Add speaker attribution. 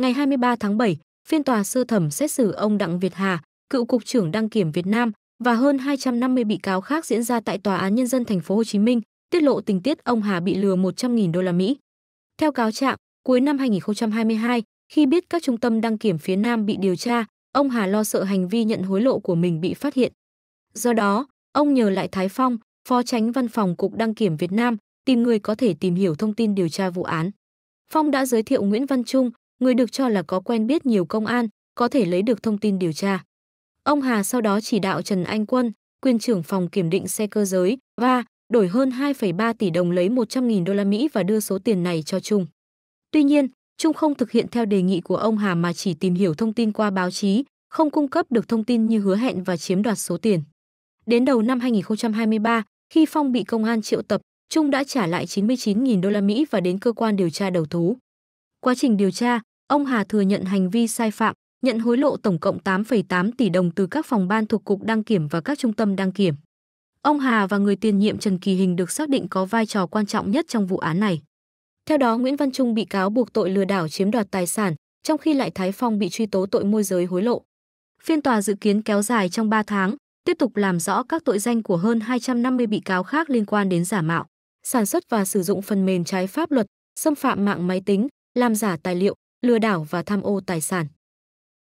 Speaker 1: Ngày 23 tháng 7, phiên tòa sơ thẩm xét xử ông Đặng Việt Hà, cựu cục trưởng đăng kiểm Việt Nam và hơn 250 bị cáo khác diễn ra tại tòa án nhân dân thành phố Hồ Chí Minh, tiết lộ tình tiết ông Hà bị lừa 100.000 đô la Mỹ. Theo cáo trạng, cuối năm 2022, khi biết các trung tâm đăng kiểm phía Nam bị điều tra, ông Hà lo sợ hành vi nhận hối lộ của mình bị phát hiện. Do đó, ông nhờ lại Thái Phong, phó tránh văn phòng Cục Đăng kiểm Việt Nam, tìm người có thể tìm hiểu thông tin điều tra vụ án. Phong đã giới thiệu Nguyễn Văn Trung, người được cho là có quen biết nhiều công an, có thể lấy được thông tin điều tra. Ông Hà sau đó chỉ đạo Trần Anh Quân, quyền trưởng phòng kiểm định xe cơ giới, và đổi hơn 2,3 tỷ đồng lấy 100.000 đô la Mỹ và đưa số tiền này cho Trung. Tuy nhiên, Trung không thực hiện theo đề nghị của ông Hà mà chỉ tìm hiểu thông tin qua báo chí, không cung cấp được thông tin như hứa hẹn và chiếm đoạt số tiền. Đến đầu năm 2023, khi Phong bị công an triệu tập, Trung đã trả lại 99.000 đô la Mỹ và đến cơ quan điều tra đầu thú. Quá trình điều tra, Ông Hà thừa nhận hành vi sai phạm, nhận hối lộ tổng cộng 8,8 tỷ đồng từ các phòng ban thuộc Cục Đăng Kiểm và các trung tâm đăng kiểm. Ông Hà và người tiền nhiệm Trần Kỳ Hình được xác định có vai trò quan trọng nhất trong vụ án này. Theo đó, Nguyễn Văn Trung bị cáo buộc tội lừa đảo chiếm đoạt tài sản, trong khi lại Thái Phong bị truy tố tội môi giới hối lộ. Phiên tòa dự kiến kéo dài trong 3 tháng, tiếp tục làm rõ các tội danh của hơn 250 bị cáo khác liên quan đến giả mạo, sản xuất và sử dụng phần mềm trái pháp luật, xâm phạm mạng máy tính, làm giả tài liệu, lừa đảo và tham ô tài sản.